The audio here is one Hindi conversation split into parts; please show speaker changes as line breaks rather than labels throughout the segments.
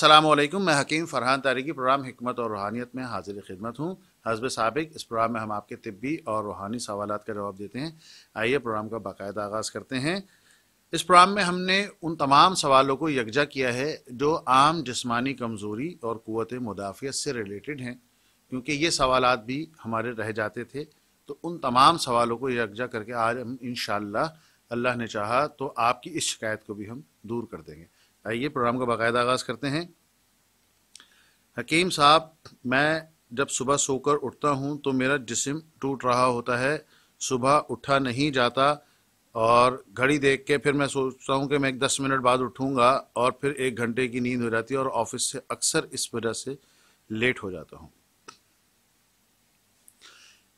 असलम मैं हकीम फरहान तारीकी प्रोग्राम हमत और रूहानियत में हाजिर खिदमत हूँ हजब सबक इस प्रोग्राम में हम आपके तबी और रूहानी सवाल का जवाब देते हैं आइए प्रोग्राम का बाकायदा आगाज़ करते हैं इस प्रोग्राम में हमने उन तमाम सवालों को यकजा किया है जो आम जिसमानी कमज़ोरी और क़वत मुदाफ़ियत से रिलेटेड हैं क्योंकि ये सवाल भी हमारे रह जाते थे तो उन तमाम सवालों को यकजा करके आज हम इन अल्लाह ने चाहा तो आपकी इस शिकायत को भी हम दूर कर देंगे आइए प्रोग्राम का बाकायदा आगाज़ करते हैं हकीम साहब मैं जब सुबह सोकर उठता हूँ तो मेरा जिसम टूट रहा होता है सुबह उठा नहीं जाता और घड़ी देख के फिर मैं सोचता हूँ कि मैं एक दस मिनट बाद उठूँगा और फिर एक घंटे की नींद हो जाती है और ऑफिस से अक्सर इस वजह से लेट हो जाता हूँ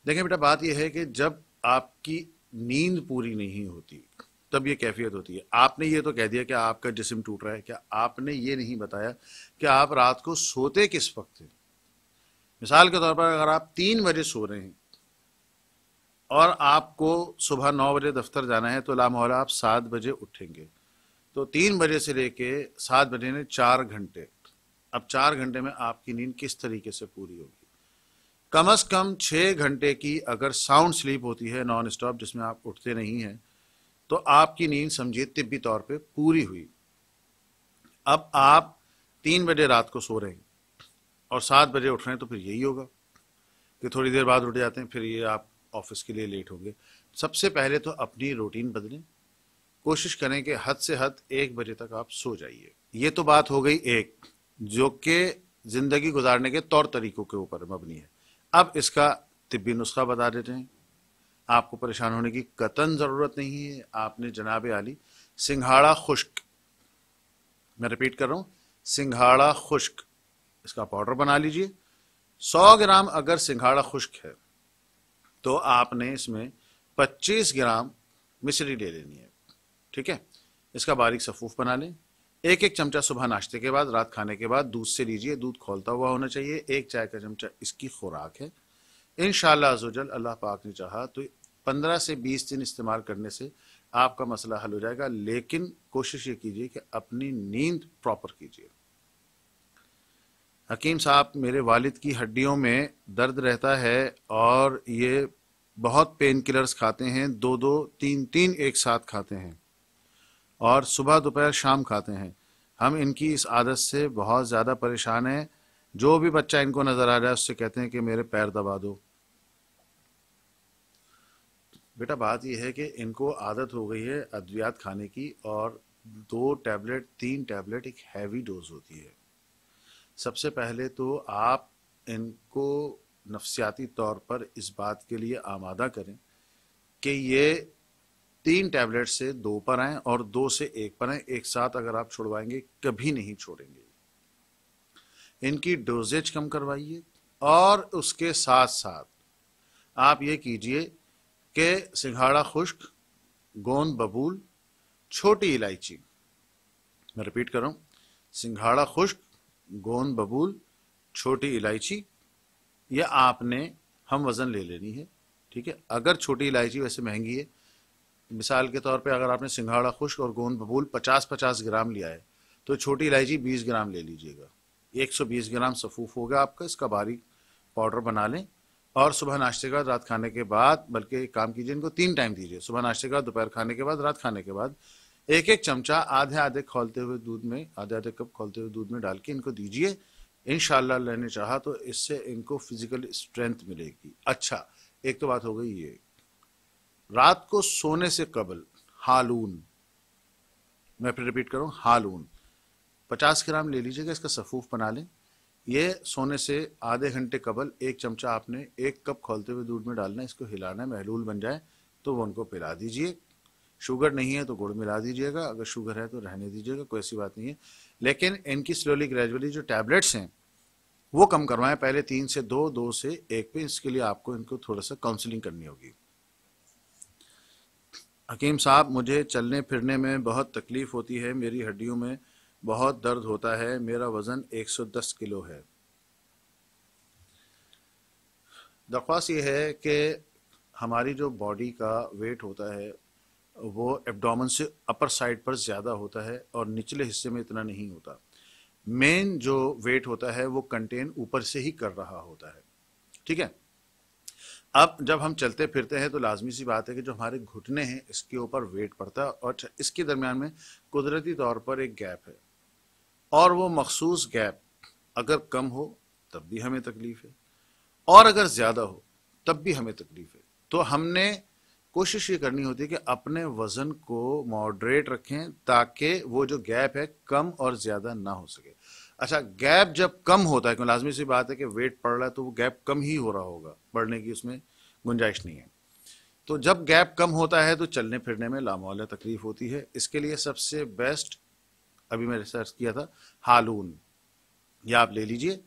देखिए बेटा बात यह है कि जब आपकी नींद पूरी नहीं होती तब ये कैफियत होती है आपने ये तो कह दिया कि आपका जिसम टूट रहा है क्या आपने ये नहीं बताया कि आप रात को सोते किस वक्त हैं मिसाल के तौर पर अगर आप तीन बजे सो रहे हैं और आपको सुबह नौ बजे दफ्तर जाना है तो लामोहला आप सात बजे उठेंगे तो तीन बजे से लेके सात बजे ने चार घंटे अब चार घंटे में आपकी नींद किस तरीके से पूरी होगी कम अज़ कम छः घंटे की अगर साउंड स्लीप होती है नॉन स्टॉप जिसमें आप उठते नहीं हैं तो आपकी नींद समझिए तिब्बी तौर पे पूरी हुई अब आप तीन बजे रात को सो रहे हैं और सात बजे उठ रहे हैं तो फिर यही होगा कि थोड़ी देर बाद उठ जाते हैं फिर ये आप ऑफिस के लिए लेट होंगे सबसे पहले तो अपनी रूटीन बदलें कोशिश करें कि हद से हद एक बजे तक आप सो जाइए ये तो बात हो गई एक जो कि ज़िंदगी गुजारने के तौर तरीकों के ऊपर मबनी है अब इसका तिब्बी नुस्खा बता देते हैं आपको परेशान होने की कतन ज़रूरत नहीं है आपने जनाब आली सिंघाड़ा खुश्क मैं रिपीट कर रहा हूं सिंघाड़ा खुश्क इसका पाउडर बना लीजिए सौ ग्राम अगर सिंघाड़ा खुश्क है तो आपने इसमें पच्चीस ग्राम मिश्री ले लेनी है ठीक है इसका बारीक सफूफ बना लें एक एक चमचा सुबह नाश्ते के बाद रात खाने के बाद दूध से लीजिए दूध खोलता हुआ होना चाहिए एक चाय का चमचा इसकी खुराक है इन शजल अल्लाह पाक ने चाहा तो पंद्रह से बीस दिन इस्तेमाल करने से आपका मसला हल हो जाएगा लेकिन कोशिश ये कीजिए कि अपनी नींद प्रॉपर कीजिए हकीम साहब मेरे वालिद की हड्डियों में दर्द रहता है और ये बहुत पेन किलर्स खाते हैं दो दो तीन तीन एक साथ खाते हैं और सुबह दोपहर शाम खाते हैं हम इनकी इस आदत से बहुत ज़्यादा परेशान हैं जो भी बच्चा इनको नजर आ रहा है उससे कहते हैं कि मेरे पैर दबा दो बेटा बात यह है कि इनको आदत हो गई है अद्वियात खाने की और दो टैबलेट तीन टैबलेट एक हैवी डोज होती है सबसे पहले तो आप इनको नफसियाती तौर पर इस बात के लिए आमादा करें कि ये तीन टैबलेट से दो पर आए और दो से एक पर आएँ एक साथ अगर आप छुड़वाएंगे कभी नहीं छोड़ेंगे इनकी डोजेज कम करवाइए और उसके साथ साथ आप ये कीजिए कि सिंघाड़ा खुश्क गोंद बबूल छोटी इलायची मैं रिपीट कर रहा हूँ सिंघाड़ा खुश्क गोंद बबूल छोटी इलायची यह आपने हम वज़न ले लेनी है ठीक है अगर छोटी इलायची वैसे महंगी है मिसाल के तौर पे अगर आपने सिंघाड़ा खुश्क और गोंद बबूल 50-50 ग्राम लिया है तो छोटी इलायची 20 ग्राम ले लीजिएगा 120 ग्राम सफ़ूफ होगा आपका इसका बारीक पाउडर बना लें और सुबह नाश्ते के बाद रात खाने के बाद बल्कि एक काम कीजिए इनको तीन टाइम दीजिए सुबह नाश्ते के बाद दोपहर खाने के बाद रात खाने के बाद एक एक चमचा आधे आधे खोलते हुए दूध में आधे आधे कप खोलते हुए दूध में डाल के इनको दीजिए इन लेने चाह तो इससे इनको फिजिकल स्ट्रेंथ मिलेगी अच्छा एक तो बात हो गई ये रात को सोने से कबल हालून मैं फिर रिपीट करूँ हालून पचास ग्राम ले लीजिएगा इसका सफूफ बना लें ये सोने से आधे घंटे कबल एक चमचा आपने एक कप खोलते हुए दूध में डालना है इसको हिलाना है महलूल बन जाए तो वो उनको पिला दीजिए शुगर नहीं है तो गुड़ मिला दीजिएगा अगर शुगर है तो रहने दीजिएगा कोई ऐसी बात नहीं है लेकिन इनकी स्लोली ग्रेजुअली जो टैबलेट्स हैं वो कम करवाएं पहले तीन से दो दो से एक पे इसके लिए आपको इनको थोड़ा सा काउंसलिंग करनी होगी हकीम साहब मुझे चलने फिरने में बहुत तकलीफ़ होती है मेरी हड्डियों में बहुत दर्द होता है मेरा वज़न 110 किलो है दरख्वास्त ये है कि हमारी जो बॉडी का वेट होता है वो एब्डोमन से अपर साइड पर ज़्यादा होता है और निचले हिस्से में इतना नहीं होता मेन जो वेट होता है वो कंटेन ऊपर से ही कर रहा होता है ठीक है अब जब हम चलते फिरते हैं तो लाजमी सी बात है कि जो हमारे घुटने हैं इसके ऊपर वेट पड़ता है और इसके दरमियान में कुदरती तौर पर एक गैप है और वो मखसूस गैप अगर कम हो तब भी हमें तकलीफ है और अगर ज़्यादा हो तब भी हमें तकलीफ है तो हमने कोशिश ये करनी होती है कि अपने वज़न को मॉडरेट रखें ताकि वो जो गैप है कम और ज़्यादा ना हो सके अच्छा गैप जब कम होता है क्यों लाजमी सी बात है कि वेट पड़ रहा है तो वो गैप कम ही हो रहा होगा बढ़ने की उसमें गुंजाइश नहीं है तो जब गैप कम होता है तो चलने फिरने में लामौल तकलीफ होती है इसके लिए सबसे बेस्ट अभी मैं रिसर्च किया था हालून या आप ले लीजिए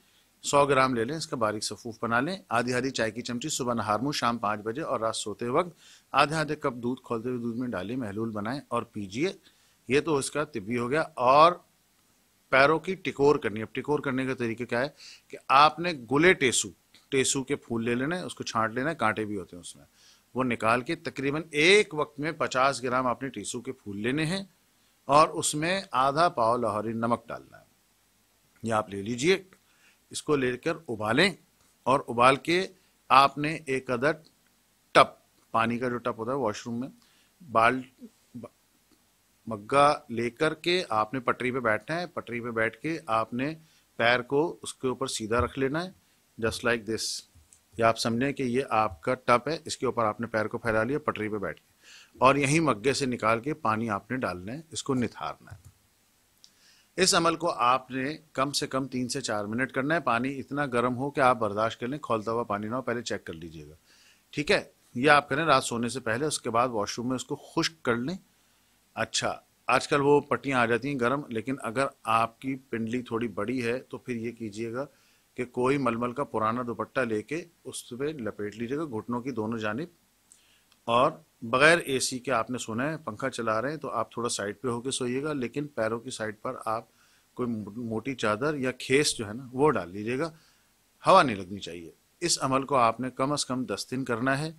सौ ग्राम ले लें इसका बारीक सफूफ बना लें आधी आधी चाय की चमची सुबह नहार मुँह शाम पाँच बजे और रात सोते वक्त आधे आधे कप दूध खोलते हुए दूध में डालें महलूल बनाएं और पीजिए ये तो इसका तिब्बी हो गया और पैरों की टिकोर करनी अब टिकोर करने का तरीका क्या है कि आपने गुले टेसू टेसू के फूल ले लेने उसको छांट लेना है कांटे भी होते हैं उसमें वो निकाल के तकरीबन एक वक्त में पचास ग्राम आपने टेसू के फूल लेने हैं और उसमें आधा पाव लाहौरी नमक डालना है ये आप ले लीजिए इसको लेकर उबालें और उबाल के आपने एक अदर टप पानी का जो टप होता है वॉशरूम में बाल मग्गा लेकर के आपने पटरी पे बैठना है पटरी पे बैठ के आपने पैर को उसके ऊपर सीधा रख लेना है जस्ट लाइक दिस ये आप समझें कि ये आपका टप है इसके ऊपर आपने पैर को फैला लिया पटरी पे बैठ के और यहीं मग्गे से निकाल के पानी आपने डालना है इसको निथारना है इस अमल को आपने कम से कम तीन से चार मिनट करना है पानी इतना गर्म हो कि आप बर्दाश्त कर लें खोलता हुआ पानी ना हो पहले चेक कर लीजिएगा ठीक है ये आप करें रात सोने से पहले उसके बाद वॉशरूम में उसको खुश्क कर लें अच्छा आजकल वो पट्टियाँ आ जाती हैं गर्म लेकिन अगर आपकी पिंडली थोड़ी बड़ी है तो फिर ये कीजिएगा कि कोई मलमल का पुराना दुपट्टा लेके उस पर लपेट लीजिएगा घुटनों की दोनों जानब और बगैर एसी के आपने सोना है पंखा चला रहे हैं तो आप थोड़ा साइड पे होके सोइएगा लेकिन पैरों की साइड पर आप कोई मोटी चादर या खेस जो है ना वो डाल लीजिएगा हवा नहीं लगनी चाहिए इस अमल को आपने कम अज़ कम दस दिन करना है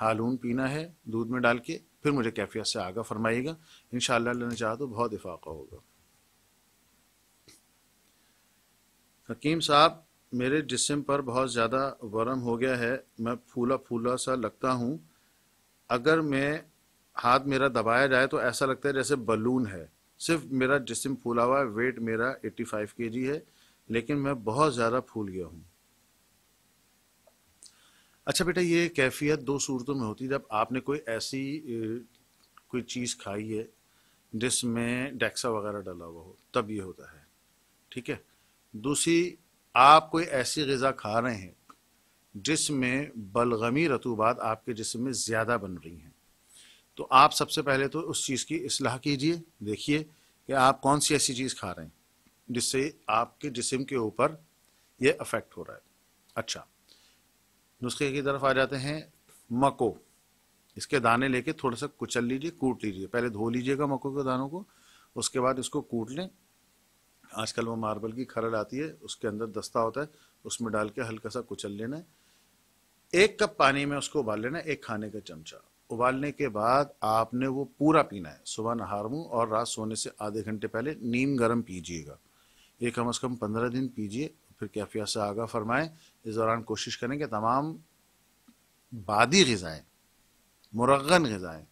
हालून पीना है दूध में डाल के फिर मुझे कैफियत से आगा फरमाइएगा इन शाह चाह तो बहुत इफाका होगा हकीम साहब मेरे जिसम पर बहुत ज़्यादा वरम हो गया है मैं फूला फूला सा लगता हूँ अगर मैं हाथ मेरा दबाया जाए तो ऐसा लगता है जैसे बलून है सिर्फ मेरा जिसम फूला हुआ है वेट मेरा 85 केजी है लेकिन मैं बहुत ज़्यादा फूल गया हूँ अच्छा बेटा ये कैफियत दो सूरतों में होती है जब आपने कोई ऐसी कोई चीज़ खाई है जिसमें डेक्सा वगैरह डाला हुआ हो तब ये होता है ठीक है दूसरी आप कोई ऐसी गज़ा खा रहे हैं जिसमें बलगमी रतूबात आपके जिसम में ज़्यादा बन रही हैं तो आप सबसे पहले तो उस चीज़ की असलाह कीजिए देखिए कि आप कौन सी ऐसी चीज़ खा रहे हैं जिससे आपके जिसम के ऊपर ये अफेक्ट हो रहा है अच्छा नुस्खे की तरफ आ जाते हैं मको इसके दाने लेके थोड़ा सा कुचल लीजिए कूट लीजिए पहले धो लीजिएगा मको के दानों को उसके बाद इसको कूट लें आजकल वो मार्बल की खरल आती है उसके अंदर दस्ता होता है उसमें डाल के हल्का सा कुचल लेना है एक कप पानी में उसको उबाल लेना एक खाने का चमचा उबालने के बाद आपने वो पूरा पीना है सुबह नहार मुँह और रात सोने से आधे घंटे पहले नीम गर्म पीजिएगा ये कम अज़ कम पंद्रह दिन पीजिए फिर कैफिया से आगा फरमाएं इस दौरान कोशिश करें कि तमाम बादी गज़ाएँ मुरगन गज़ाएँ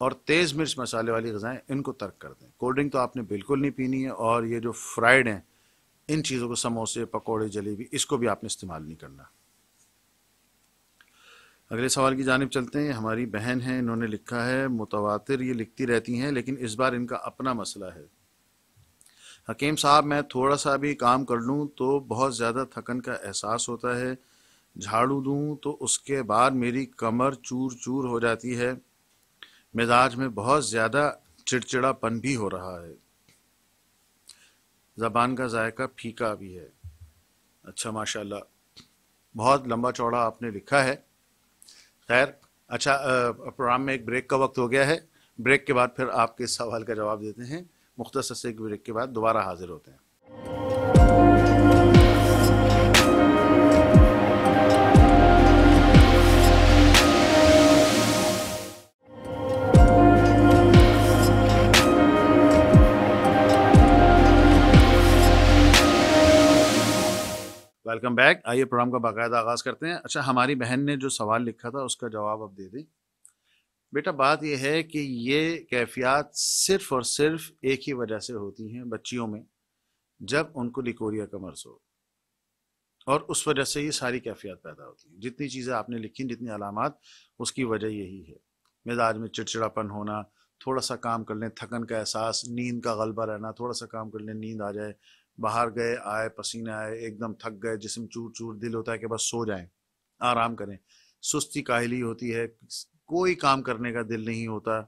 और तेज़ मिर्च मसाले वाली गज़ाएँ इनको तर्क कर दें कोल्ड ड्रिंक तो आपने बिल्कुल नहीं पीनी है और ये जो फ्राइड हैं इन चीज़ों को समोसे पकौड़े जलेबी इसको भी आपने इस्तेमाल नहीं करना अगले सवाल की जानब चलते हैं हमारी बहन है इन्होंने लिखा है मुतवातर ये लिखती रहती हैं लेकिन इस बार इनका अपना मसला है हकीम साहब मैं थोड़ा सा भी काम कर लूँ तो बहुत ज़्यादा थकन का एहसास होता है झाड़ू दूँ तो उसके बाद मेरी कमर चूर चूर हो जाती है मिजाज में बहुत ज़्यादा चिड़चिड़ापन भी हो रहा है ज़बान का जायका फीका भी है अच्छा माशाल्लाह बहुत लंबा चौड़ा आपने लिखा है खैर अच्छा प्रोग्राम में एक ब्रेक का वक्त हो गया है ब्रेक के बाद फिर आपके सवाल का जवाब देते हैं मुख्तर से एक ब्रेक के बाद दोबारा हाजिर होते हैं वेलकम बैक आइए प्रोग्राम का बाकायदा आगाज़ करते हैं अच्छा हमारी बहन ने जो सवाल लिखा था उसका जवाब आप दे दें बेटा बात यह है कि ये कैफियत सिर्फ़ और सिर्फ एक ही वजह से होती हैं बच्चियों में जब उनको लिकोरिया का मर्ज हो और उस वजह से ये सारी कैफियत पैदा होती हैं जितनी चीज़ें आपने लिखी जितनी अलामत उसकी वजह यही है मिजाज में चिड़चिड़ापन होना थोड़ा सा काम कर लें थकन का एहसास नींद का गलबा रहना थोड़ा सा काम कर लें नींद आ जाए बाहर गए आए पसीना आए एकदम थक गए जिसम चूर चूर दिल होता है कि बस सो जाएं आराम करें सुस्ती काहली होती है कोई काम करने का दिल नहीं होता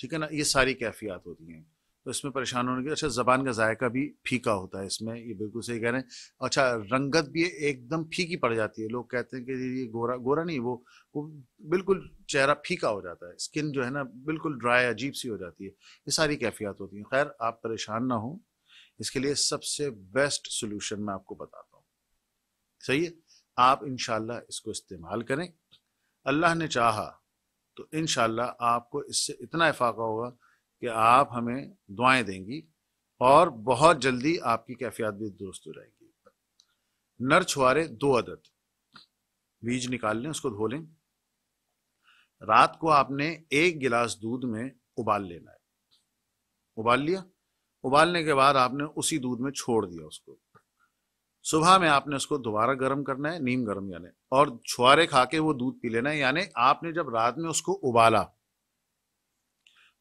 ठीक है ना ये सारी कैफियात होती हैं तो इसमें परेशान होने की अच्छा ज़बान का जायका भी फीका होता है इसमें ये बिल्कुल सही कह रहे हैं अच्छा रंगत भी एकदम फीकी पड़ जाती है लोग कहते हैं कि ये गोरा गोरा नहीं वो वो बिल्कुल चेहरा फीका हो जाता है स्किन जो है ना बिल्कुल ड्राई अजीब सी हो जाती है ये सारी कैफियात होती हैं खैर आप परेशान ना हों इसके लिए सबसे बेस्ट सोल्यूशन मैं आपको बताता हूँ सही है आप इनशाला इसको इस्तेमाल करें अल्लाह ने चाहा तो इन आपको इससे इतना इफाका होगा कि आप हमें दुआएं देंगी और बहुत जल्दी आपकी कैफियत भी दुरुस्त हो जाएगी नर छुआरे दो अदद बीज निकाल लें उसको धो लें रात को आपने एक गिलास दूध में उबाल लेना है उबाल लिया उबालने के बाद आपने उसी दूध में छोड़ दिया उसको सुबह में आपने उसको दोबारा गर्म करना है नीम गर्म यानी और छुआरे खा के वो दूध पी लेना है यानी आपने जब रात में उसको उबाला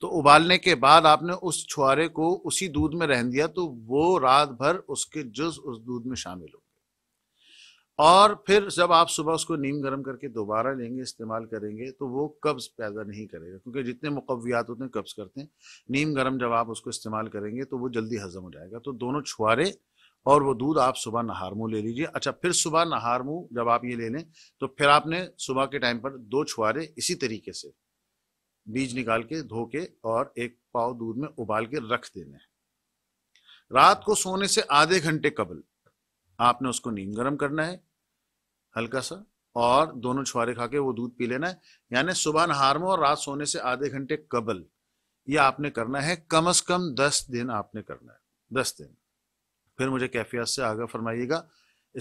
तो उबालने के बाद आपने उस छुआरे को उसी दूध में रहन दिया तो वो रात भर उसके जुज उस दूध में शामिल हो और फिर जब आप सुबह उसको नीम गर्म करके दोबारा लेंगे इस्तेमाल करेंगे तो वो कब्ज़ पैदा नहीं करेगा क्योंकि जितने मुकवियात होते हैं कब्ज़ करते हैं नीम गर्म जब आप उसको इस्तेमाल करेंगे तो वो जल्दी हजम हो जाएगा तो दोनों छुआरे और वो दूध आप सुबह नहार मुँह ले लीजिए अच्छा फिर सुबह नहार मुँह जब आप ये ले लें तो फिर आपने सुबह के टाइम पर दो छुआरे इसी तरीके से बीज निकाल के धो के और एक पाव दूध में उबाल के रख देने रात को सोने से आधे घंटे कबल आपने उसको नीम गर्म करना है हल्का सा और दोनों छुआरे खा के वो दूध पी लेना है यानी सुबह नहार में और रात सोने से आधे घंटे कबल ये आपने करना है कम अज कम दस दिन आपने करना है दस दिन फिर मुझे कैफियत से आगा फरमाइएगा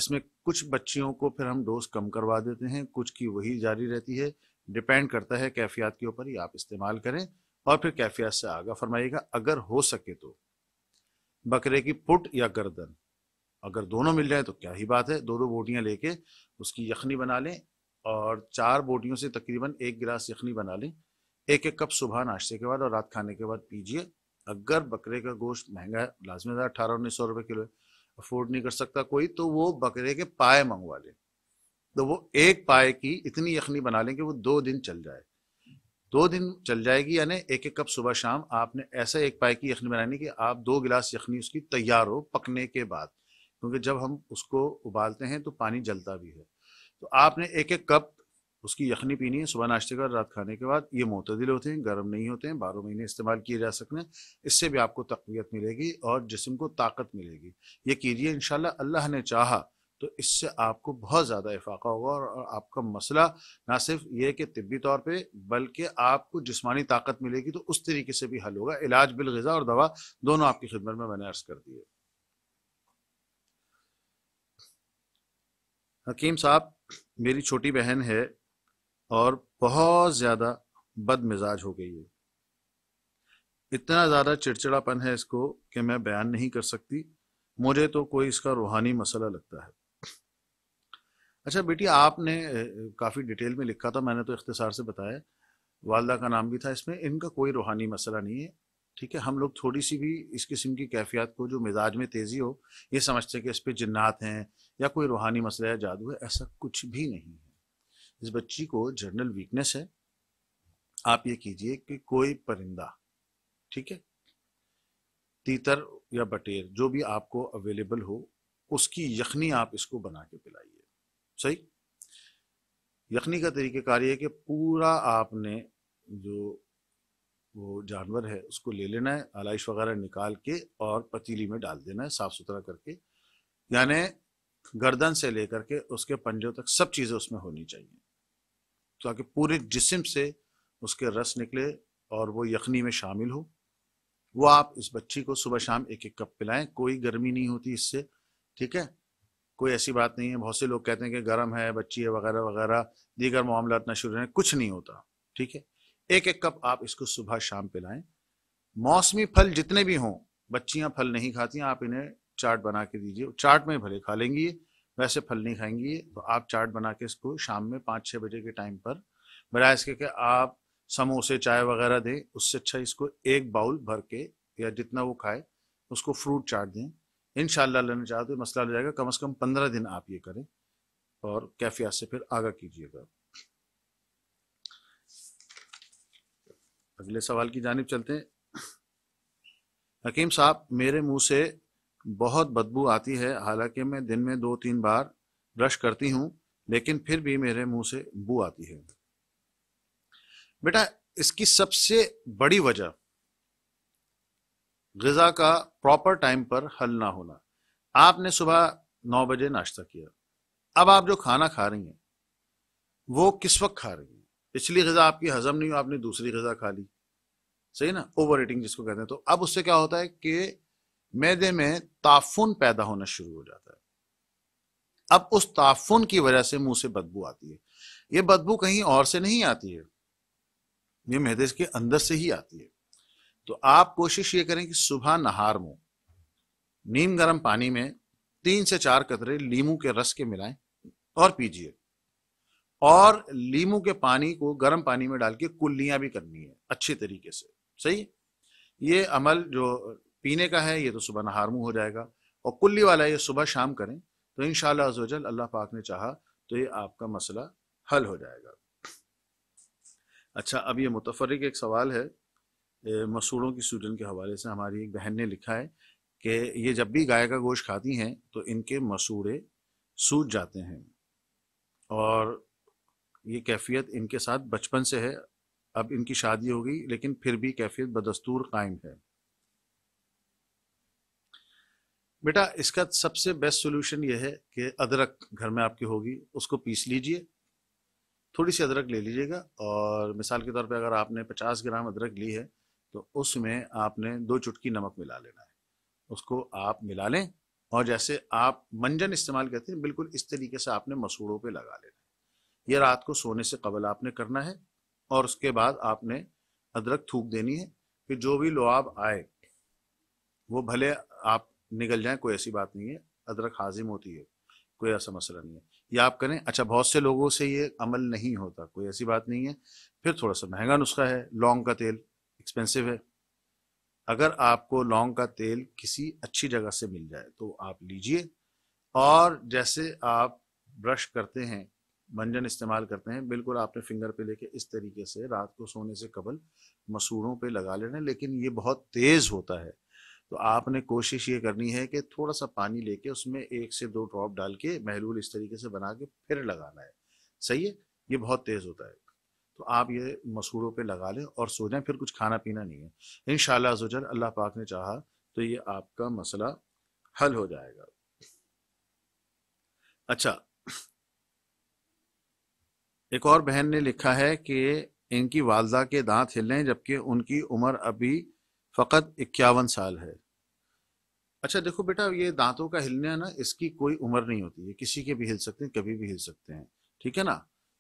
इसमें कुछ बच्चियों को फिर हम डोज कम करवा देते हैं कुछ की वही जारी रहती है डिपेंड करता है कैफियात के ऊपर ही आप इस्तेमाल करें और फिर कैफियात से आगा फरमाइएगा अगर हो सके तो बकरे की पुट या गर्दन अगर दोनों मिल जाए तो क्या ही बात है दो दो बोटियाँ लेके उसकी यखनी बना लें और चार बोटियों से तकरीबन एक गिलास यखनी बना लें एक एक कप सुबह नाश्ते के बाद और रात खाने के बाद पीजिए अगर बकरे का गोश्त महंगा है लाजमी था अठारह उन्नीस सौ रुपये किलो है अफोर्ड नहीं कर सकता कोई तो वो बकरे के पाए मंगवा लें तो वो एक पाए की इतनी यखनी बना लें कि वो दो दिन चल जाए दो दिन चल जाएगी यानी एक एक कप सुबह शाम आपने ऐसा एक पाए की यखनी बनानी कि आप दो गिलास यखनी उसकी तैयार हो पकने के बाद क्योंकि जब हम उसको उबालते हैं तो पानी जलता भी है तो आपने एक एक कप उसकी यखनी पीनी है सुबह नाश्ते का रात खाने के बाद ये मोतदिल होते हैं गर्म नहीं होते हैं बारह महीने इस्तेमाल किए जा सकते हैं इससे भी आपको तकवीत मिलेगी और जिसम को ताकत मिलेगी ये कीजिए इन अल्लाह ने चाह तो इससे आपको बहुत ज़्यादा इफाका होगा और आपका मसला ना सिर्फ ये कि तबी तौर पर बल्कि आपको जिसमानी ताकत मिलेगी तो उस तरीके से भी हल होगा इलाज बिलगज़ा और दवा दोनों आपकी खिदमत में मैंने अर्ज़ कर दिए हकीम साहब मेरी छोटी बहन है और बहुत ज़्यादा बदमिजाज हो गई है इतना ज़्यादा चिड़चिड़ापन है इसको कि मैं बयान नहीं कर सकती मुझे तो कोई इसका रूहानी मसला लगता है अच्छा बेटी आपने काफ़ी डिटेल में लिखा था मैंने तो इख्तिसार से बताया वालदा का नाम भी था इसमें इनका कोई रूहानी मसला नहीं है ठीक है हम लोग थोड़ी सी भी इस किस्म की कैफियत को जो मिजाज में तेज़ी हो ये समझते हैं कि इस पर जन्नात हैं या कोई रूहानी मसला है जादू है ऐसा कुछ भी नहीं है इस बच्ची को जनरल वीकनेस है आप ये कीजिए कि कोई परिंदा ठीक है तीतर या बटेर जो भी आपको अवेलेबल हो उसकी यखनी आप इसको बना के पिलाइए सही यखनी का तरीक़ेकार ये कि पूरा आपने जो वो जानवर है उसको ले लेना है आलाइश वगैरह निकाल के और पतीली में डाल देना है साफ सुथरा करके यानी गर्दन से लेकर के उसके पंजों तक सब चीज़ें उसमें होनी चाहिए ताकि पूरे जिसम से उसके रस निकले और वो यखनी में शामिल हो वो आप इस बच्ची को सुबह शाम एक एक कप पिलाएं कोई गर्मी नहीं होती इससे ठीक है कोई ऐसी बात नहीं है बहुत से लोग कहते हैं कि गर्म है बच्ची है वगैरह वगैरह दीगर मामला शुरू है कुछ नहीं होता ठीक है एक एक कप आप इसको सुबह शाम पिलाएं मौसमी फल जितने भी हों बच्चियां फल नहीं खाती आप इन्हें चाट बना के दीजिए चाट में भले खा लेंगी वैसे फल नहीं खाएंगी तो आप चाट बना के इसको शाम में पाँच छः बजे के टाइम पर बजाय इसके के आप समोसे चाय वगैरह दें उससे अच्छा इसको एक बाउल भर के या जितना वो खाए उसको फ्रूट चाट दें इन शाह चाहते मसला हो जाएगा कम अज़ कम पंद्रह दिन आप ये करें और कैफियात से फिर आगा कीजिएगा अगले सवाल की जानब चलते हैं हकीम साहब मेरे मुंह से बहुत बदबू आती है हालांकि मैं दिन में दो तीन बार ब्रश करती हूं लेकिन फिर भी मेरे मुंह से बू आती है बेटा इसकी सबसे बड़ी वजह गज़ा का प्रॉपर टाइम पर हल ना होना आपने सुबह नौ बजे नाश्ता किया अब आप जो खाना खा रही हैं वो किस वक्त खा रही हैं पिछली गज़ा आपकी हज़म नहीं हो आपने दूसरी गज़ा खा ली सही ना ओवर ईटिंग जिसको कहते हैं तो अब उससे क्या होता है कि मैदे में ताफुन पैदा होना शुरू हो जाता है अब उस ताफुन की वजह से मुंह से बदबू आती है ये बदबू कहीं और से नहीं आती है ये मैदे के अंदर से ही आती है तो आप कोशिश ये करें कि सुबह नहार मुंह नीम गर्म पानी में तीन से चार कतरे लीमू के रस के मिलाएं और पीजिए और लीमू के पानी को गर्म पानी में डाल के कुल्लियां भी करनी है अच्छे तरीके से सही ये अमल जो पीने का है ये तो सुबह नहार मुंह हो जाएगा और कुल्ली वाला ये सुबह शाम करें तो इन शजल अल्लाह पाक ने चाहा तो ये आपका मसला हल हो जाएगा अच्छा अब ये मुतफरक एक सवाल है मसूड़ों की सूजन के हवाले से हमारी एक बहन ने लिखा है कि ये जब भी गाय का गोश्त खाती हैं तो इनके मसूड़े सूज जाते हैं और ये कैफियत इनके साथ बचपन से है अब इनकी शादी हो गई लेकिन फिर भी कैफियत बदस्तूर कायम है बेटा इसका सबसे बेस्ट सोल्यूशन ये है कि अदरक घर में आपकी होगी उसको पीस लीजिए थोड़ी सी अदरक ले लीजिएगा और मिसाल के तौर पे अगर आपने 50 ग्राम अदरक ली है तो उसमें आपने दो चुटकी नमक मिला लेना है उसको आप मिला लें और जैसे आप मंजन इस्तेमाल करते हैं बिल्कुल इस तरीके से आपने मसूड़ों पे लगा लेना है यह रात को सोने से कबल आपने करना है और उसके बाद आपने अदरक थूक देनी है कि जो भी लोआब आए वो भले आप निकल जाए कोई ऐसी बात नहीं है अदरक हाजिम होती है कोई ऐसा मसला नहीं है या आप करें अच्छा बहुत से लोगों से ये अमल नहीं होता कोई ऐसी बात नहीं है फिर थोड़ा सा महंगा नुस्खा है लौंग का तेल एक्सपेंसिव है अगर आपको लौंग का तेल किसी अच्छी जगह से मिल जाए तो आप लीजिए और जैसे आप ब्रश करते हैं भंजन इस्तेमाल करते हैं बिल्कुल आपने फिंगर पे लेके इस तरीके से रात को सोने से कबल मसूड़ों पे लगा लेना लेकिन ये बहुत तेज़ होता है तो आपने कोशिश ये करनी है कि थोड़ा सा पानी लेके उसमें एक से दो ड्रॉप डाल के महलूल इस तरीके से बना के फिर लगाना है सही है ये बहुत तेज़ होता है तो आप ये मसूड़ों पे लगा लें और सो जाएं फिर कुछ खाना पीना नहीं है इन शजल अल्लाह पाक ने चाहा तो ये आपका मसला हल हो जाएगा अच्छा एक और बहन ने लिखा है कि इनकी वालदा के दांत हिल रहे हैं जबकि उनकी उम्र अभी फ़कत इक्यावन साल है अच्छा देखो बेटा ये दांतों का हिलना ना इसकी कोई उम्र नहीं होती है किसी के भी हिल सकते हैं कभी भी हिल सकते हैं ठीक है ना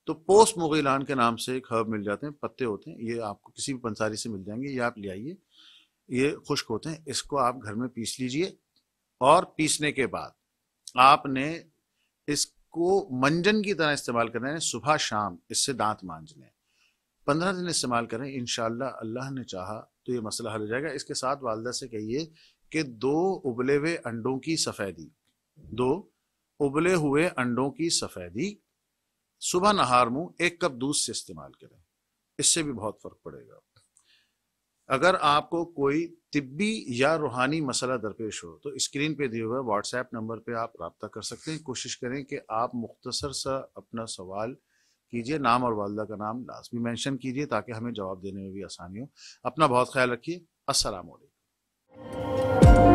तो पोस्ट मुगिलान के नाम से एक हर्ब मिल जाते हैं पत्ते होते हैं ये आपको किसी भी पंसारी से मिल जाएंगे ये आप ले आइए ये खुश्क होते हैं इसको आप घर में पीस लीजिए और पीसने के बाद आपने इस इसको मंजन की तरह इस्तेमाल कर रहे हैं सुबह शाम इससे दांत मांज लें पंद्रह दिन इस्तेमाल करें इन अल्लाह ने चाहा तो ये मसला हल हो जाएगा इसके साथ वालदा से कहिए कि दो उबले हुए अंडों की सफ़ेदी दो उबले हुए अंडों की सफ़ेदी सुबह नहार मुंह एक कप दूध से इस्तेमाल करें इससे भी बहुत फ़र्क पड़ेगा अगर आपको कोई तिब्बी या रूहानी मसला दरपेश हो तो स्क्रीन पे दिए हुए व्हाट्सएप नंबर पे आप रबता कर सकते हैं कोशिश करें कि आप मुख्तसर सा अपना सवाल कीजिए नाम और वालदा का नाम लाजमी मैंशन कीजिए ताकि हमें जवाब देने में भी आसानी हो अपना बहुत ख्याल रखिए असल